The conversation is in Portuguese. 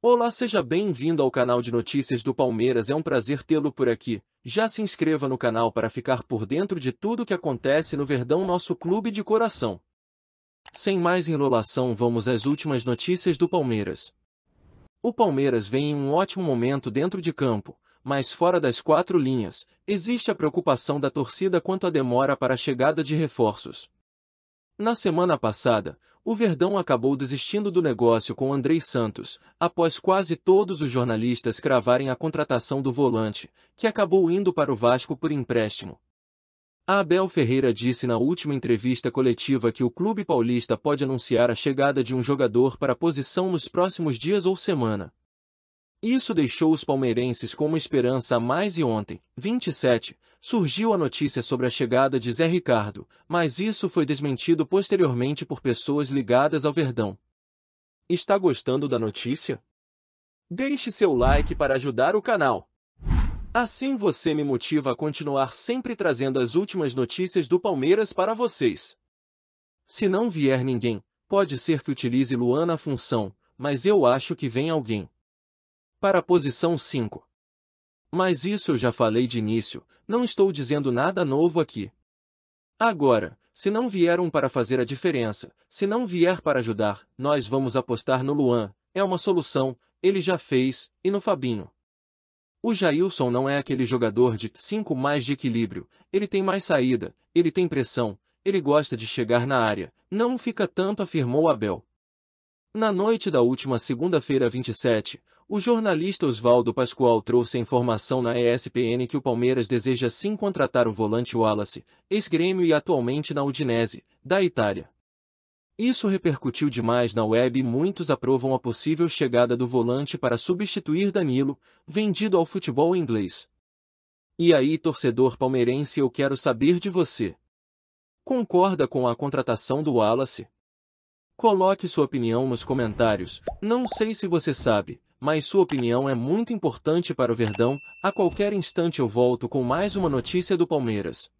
Olá, seja bem-vindo ao canal de notícias do Palmeiras. É um prazer tê-lo por aqui. Já se inscreva no canal para ficar por dentro de tudo o que acontece no Verdão, nosso clube de coração. Sem mais enrolação, vamos às últimas notícias do Palmeiras. O Palmeiras vem em um ótimo momento dentro de campo, mas fora das quatro linhas, existe a preocupação da torcida quanto à demora para a chegada de reforços. Na semana passada, o Verdão acabou desistindo do negócio com Andrei Santos, após quase todos os jornalistas cravarem a contratação do volante, que acabou indo para o Vasco por empréstimo. A Abel Ferreira disse na última entrevista coletiva que o clube paulista pode anunciar a chegada de um jogador para a posição nos próximos dias ou semana. Isso deixou os palmeirenses com uma esperança a mais e ontem, 27, surgiu a notícia sobre a chegada de Zé Ricardo, mas isso foi desmentido posteriormente por pessoas ligadas ao Verdão. Está gostando da notícia? Deixe seu like para ajudar o canal. Assim você me motiva a continuar sempre trazendo as últimas notícias do Palmeiras para vocês. Se não vier ninguém, pode ser que utilize Luana a função, mas eu acho que vem alguém. Para a posição 5. Mas isso eu já falei de início, não estou dizendo nada novo aqui. Agora, se não vieram para fazer a diferença, se não vier para ajudar, nós vamos apostar no Luan, é uma solução, ele já fez, e no Fabinho. O Jailson não é aquele jogador de 5 mais de equilíbrio, ele tem mais saída, ele tem pressão, ele gosta de chegar na área, não fica tanto afirmou Abel. Na noite da última segunda-feira 27, o jornalista Oswaldo Pascoal trouxe a informação na ESPN que o Palmeiras deseja sim contratar o volante Wallace, ex-grêmio e atualmente na Udinese, da Itália. Isso repercutiu demais na web e muitos aprovam a possível chegada do volante para substituir Danilo, vendido ao futebol inglês. E aí, torcedor palmeirense, eu quero saber de você. Concorda com a contratação do Wallace? Coloque sua opinião nos comentários. Não sei se você sabe, mas sua opinião é muito importante para o Verdão. A qualquer instante eu volto com mais uma notícia do Palmeiras.